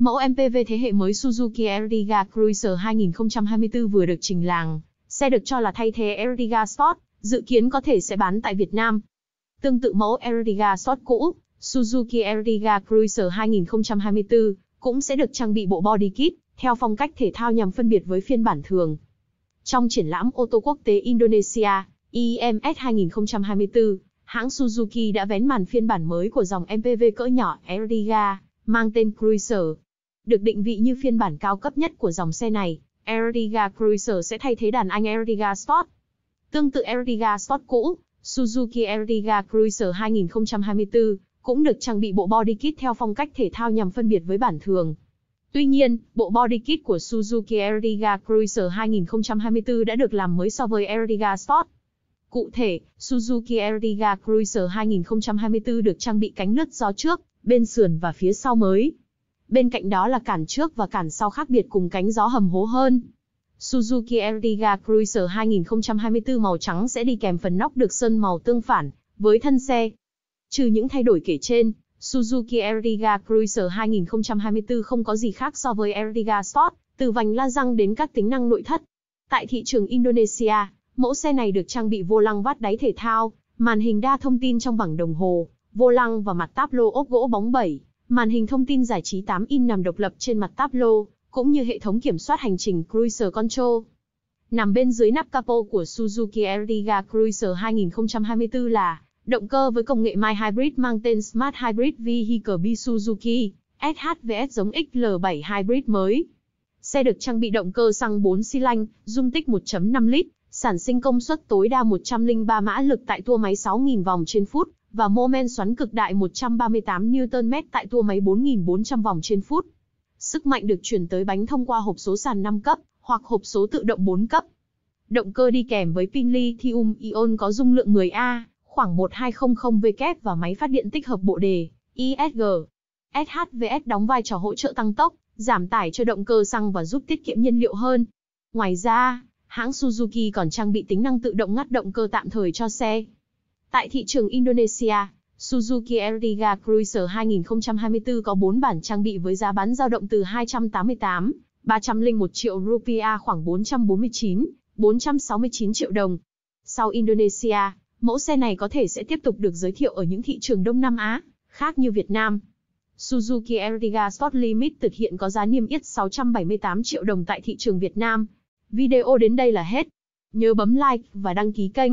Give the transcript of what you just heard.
Mẫu MPV thế hệ mới Suzuki Ertiga Cruiser 2024 vừa được trình làng. Xe được cho là thay thế Ertiga Sport, dự kiến có thể sẽ bán tại Việt Nam. Tương tự mẫu Ertiga Sport cũ, Suzuki Ertiga Cruiser 2024 cũng sẽ được trang bị bộ body kit theo phong cách thể thao nhằm phân biệt với phiên bản thường. Trong triển lãm ô tô quốc tế Indonesia, IMS 2024, hãng Suzuki đã vén màn phiên bản mới của dòng MPV cỡ nhỏ Ertiga, mang tên Cruiser. Được định vị như phiên bản cao cấp nhất của dòng xe này, Ertiga Cruiser sẽ thay thế đàn anh Ertiga Sport. Tương tự Ertiga Sport cũ, Suzuki Ertiga Cruiser 2024 cũng được trang bị bộ body kit theo phong cách thể thao nhằm phân biệt với bản thường. Tuy nhiên, bộ body kit của Suzuki Ertiga Cruiser 2024 đã được làm mới so với Ertiga Sport. Cụ thể, Suzuki Ertiga Cruiser 2024 được trang bị cánh nứt gió trước, bên sườn và phía sau mới bên cạnh đó là cản trước và cản sau khác biệt cùng cánh gió hầm hố hơn. Suzuki Ertiga Cruiser 2024 màu trắng sẽ đi kèm phần nóc được sơn màu tương phản với thân xe. Trừ những thay đổi kể trên, Suzuki Ertiga Cruiser 2024 không có gì khác so với Ertiga Sport, từ vành la răng đến các tính năng nội thất. Tại thị trường Indonesia, mẫu xe này được trang bị vô lăng vát đáy thể thao, màn hình đa thông tin trong bảng đồng hồ, vô lăng và mặt táp lô ốp gỗ bóng bẩy. Màn hình thông tin giải trí 8 in nằm độc lập trên mặt táp lô, cũng như hệ thống kiểm soát hành trình Cruiser Control. Nằm bên dưới nắp capo của Suzuki Ertiga Cruiser 2024 là động cơ với công nghệ My Hybrid mang tên Smart Hybrid Vehicle B Suzuki SHVS giống XL7 Hybrid mới. Xe được trang bị động cơ xăng 4 xi lanh, dung tích 1.5 lít, sản sinh công suất tối đa 103 mã lực tại tua máy 6.000 vòng trên phút và mô men xoắn cực đại 138 Nm tại tua máy 4.400 vòng trên phút. Sức mạnh được chuyển tới bánh thông qua hộp số sàn 5 cấp hoặc hộp số tự động 4 cấp. Động cơ đi kèm với pin lithium ion có dung lượng 10A, khoảng 1200W và máy phát điện tích hợp bộ đề ISG. SHVS đóng vai trò hỗ trợ tăng tốc, giảm tải cho động cơ xăng và giúp tiết kiệm nhiên liệu hơn. Ngoài ra, hãng Suzuki còn trang bị tính năng tự động ngắt động cơ tạm thời cho xe. Tại thị trường Indonesia, Suzuki Ertiga Cruiser 2024 có 4 bản trang bị với giá bán dao động từ 288, 301 triệu rupiah khoảng 449, 469 triệu đồng. Sau Indonesia, mẫu xe này có thể sẽ tiếp tục được giới thiệu ở những thị trường Đông Nam Á, khác như Việt Nam. Suzuki Ertiga Sport Limited hiện có giá niêm yết 678 triệu đồng tại thị trường Việt Nam. Video đến đây là hết. Nhớ bấm like và đăng ký kênh